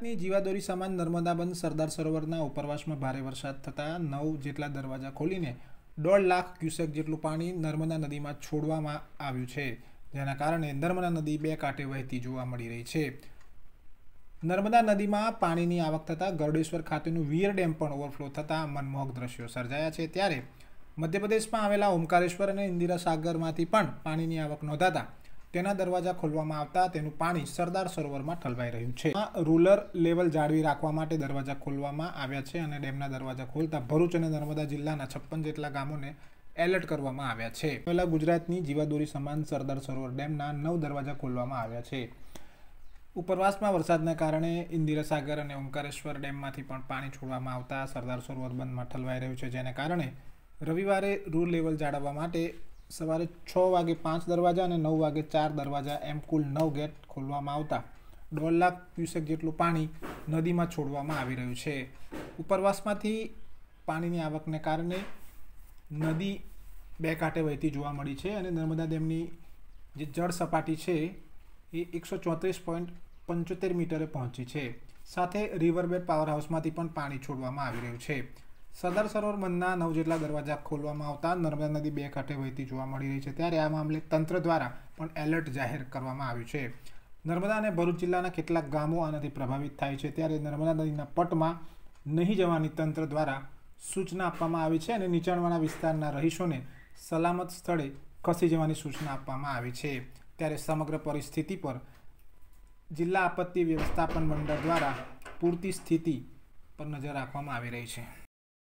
ગુજરાતની જીવાદોરી સમાન નર્મદા બંધ સરદાર સરોવરના ઉપરવાસમાં ભારે વરસાદ થતાં નવ જેટલા દરવાજા ખોલીને દોઢ લાખ ક્યુસેક જેટલું પાણી નર્મદા નદીમાં છોડવામાં આવ્યું છે જેના કારણે નર્મદા નદી બે કાંઠે વહેતી જોવા મળી રહી છે નર્મદા નદીમાં પાણીની આવક થતાં ગરડેશ્વર ખાતેનું વીર ડેમ પણ ઓવરફ્લો થતાં મનમોહક દ્રશ્યો સર્જાયા છે ત્યારે મધ્યપ્રદેશમાં આવેલા ઓમકારેશ્વર અને ઇન્દિરા સાગરમાંથી પણ પાણીની આવક નોંધાતા તેના દરવાજા ખોલવામાં આવતા તેનું પાણી સરદાર સરોવરમાં ઠલવાઈ રહ્યું છે આ રૂલર લેવલ જાળવી રાખવા માટે દરવાજા ખોલવામાં આવ્યા છે અને ડેમના દરવાજા ખોલતા ભરૂચ અને નર્મદા જિલ્લાના છપ્પન જેટલા ગામોને એલર્ટ કરવામાં આવ્યા છે પહેલાં ગુજરાતની જીવાદોરી સમાન સરદાર સરોવર ડેમના નવ દરવાજા ખોલવામાં આવ્યા છે ઉપરવાસમાં વરસાદના કારણે ઇન્દિરા સાગર અને ઓંકારેશ્વર ડેમમાંથી પણ પાણી છોડવામાં આવતા સરદાર સરોવર બંધમાં ઠલવાઈ રહ્યું છે જેને કારણે રવિવારે રૂર લેવલ જાળવવા માટે સવારે છ વાગે પાંચ દરવાજા અને નવ વાગે ચાર દરવાજા એમ કુલ નવ ગેટ ખોલવામાં આવતા દોઢ લાખ ક્યુસેક જેટલું પાણી નદીમાં છોડવામાં આવી રહ્યું છે ઉપરવાસમાંથી પાણીની આવકને કારણે નદી બે કાંઠે વહેતી જોવા મળી છે અને નર્મદા ડેમની જે જળ સપાટી છે એ એકસો ચોત્રીસ પોઈન્ટ પંચોતેર મીટરે પહોંચી છે સાથે રિવરબેડ પાવર હાઉસમાંથી પણ પાણી છોડવામાં આવી રહ્યું છે સદર સરોવર નવ જેટલા દરવાજા ખોલવામાં આવતા નર્મદા નદી બે કાંઠે વહેતી જોવા મળી રહી છે ત્યારે આ મામલે તંત્ર દ્વારા પણ એલર્ટ જાહેર કરવામાં આવ્યું છે નર્મદા અને ભરૂચ જિલ્લાના કેટલાક ગામો આનાથી પ્રભાવિત થાય છે ત્યારે નર્મદા નદીના પટમાં નહીં જવાની તંત્ર દ્વારા સૂચના આપવામાં આવી છે અને નીચાણવાળા વિસ્તારના રહીશોને સલામત સ્થળે ખસી જવાની સૂચના આપવામાં આવી છે ત્યારે સમગ્ર પરિસ્થિતિ પર જિલ્લા આપત્તિ વ્યવસ્થાપન મંડળ દ્વારા પૂરતી સ્થિતિ પર નજર રાખવામાં આવી રહી છે